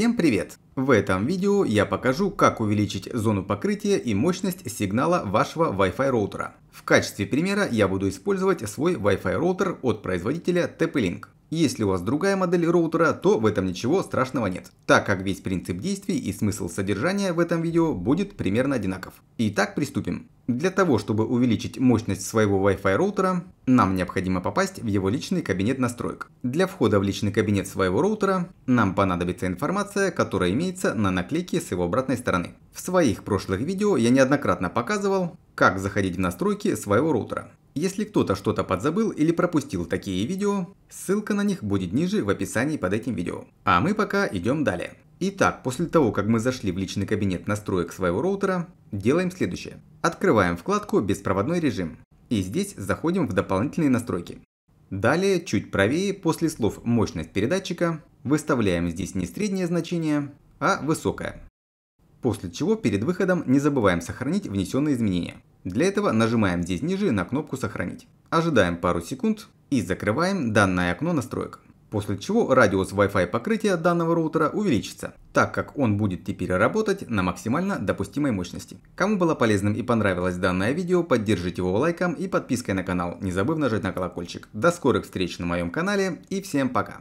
Всем привет! В этом видео я покажу, как увеличить зону покрытия и мощность сигнала вашего Wi-Fi роутера. В качестве примера я буду использовать свой Wi-Fi роутер от производителя TP-Link если у вас другая модель роутера, то в этом ничего страшного нет, так как весь принцип действий и смысл содержания в этом видео будет примерно одинаков. Итак, приступим. Для того, чтобы увеличить мощность своего Wi-Fi роутера, нам необходимо попасть в его личный кабинет настроек. Для входа в личный кабинет своего роутера нам понадобится информация, которая имеется на наклейке с его обратной стороны. В своих прошлых видео я неоднократно показывал, как заходить в настройки своего роутера. Если кто-то что-то подзабыл или пропустил такие видео, ссылка на них будет ниже в описании под этим видео. А мы пока идем далее. Итак, после того, как мы зашли в личный кабинет настроек своего роутера, делаем следующее. Открываем вкладку «Беспроводной режим» и здесь заходим в дополнительные настройки. Далее, чуть правее, после слов «мощность передатчика» выставляем здесь не среднее значение, а высокое. После чего перед выходом не забываем сохранить внесенные изменения. Для этого нажимаем здесь ниже на кнопку «Сохранить». Ожидаем пару секунд и закрываем данное окно настроек. После чего радиус Wi-Fi покрытия данного роутера увеличится, так как он будет теперь работать на максимально допустимой мощности. Кому было полезным и понравилось данное видео, поддержите его лайком и подпиской на канал, не забыв нажать на колокольчик. До скорых встреч на моем канале и всем пока!